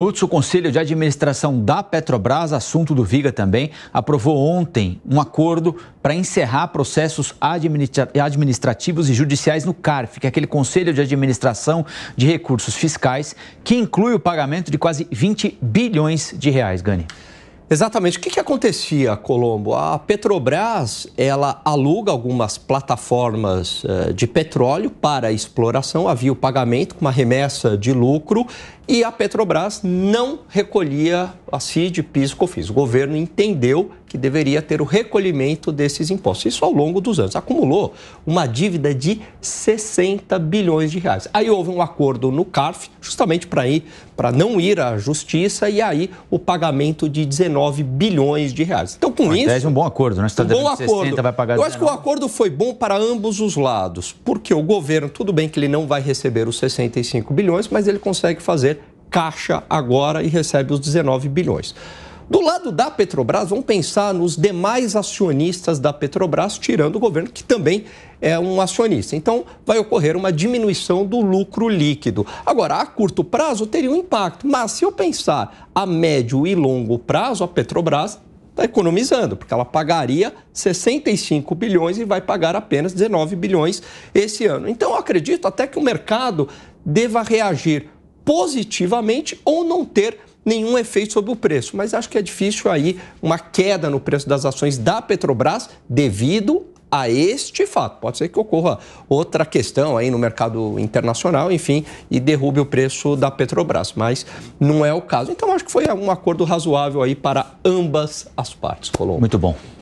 Outro o Conselho de Administração da Petrobras, assunto do Viga também, aprovou ontem um acordo para encerrar processos administrativos e judiciais no CARF, que é aquele Conselho de Administração de Recursos Fiscais, que inclui o pagamento de quase 20 bilhões de reais, Gani. Exatamente. O que, que acontecia, Colombo? A Petrobras ela aluga algumas plataformas eh, de petróleo para exploração. Havia o pagamento com uma remessa de lucro e a Petrobras não recolhia a CID, PIS, COFINS. O governo entendeu que deveria ter o recolhimento desses impostos. Isso ao longo dos anos. Acumulou uma dívida de 60 bilhões de reais. Aí houve um acordo no CARF, justamente para ir para não ir à justiça e aí o pagamento de 19 bilhões de reais. Então com Mas isso, é um bom acordo, né? Você tá um bom acordo. 60, vai pagar Eu 19. acho que o acordo foi bom para ambos os lados, porque o governo, tudo bem que ele não vai receber os 65 bilhões, mas ele consegue fazer caixa agora e recebe os 19 bilhões. Do lado da Petrobras, vamos pensar nos demais acionistas da Petrobras, tirando o governo, que também é um acionista. Então, vai ocorrer uma diminuição do lucro líquido. Agora, a curto prazo teria um impacto, mas se eu pensar a médio e longo prazo, a Petrobras está economizando, porque ela pagaria 65 bilhões e vai pagar apenas 19 bilhões esse ano. Então, eu acredito até que o mercado deva reagir positivamente ou não ter nenhum efeito sobre o preço. Mas acho que é difícil aí uma queda no preço das ações da Petrobras devido a este fato. Pode ser que ocorra outra questão aí no mercado internacional, enfim, e derrube o preço da Petrobras, mas não é o caso. Então acho que foi um acordo razoável aí para ambas as partes, Colombo. Muito bom.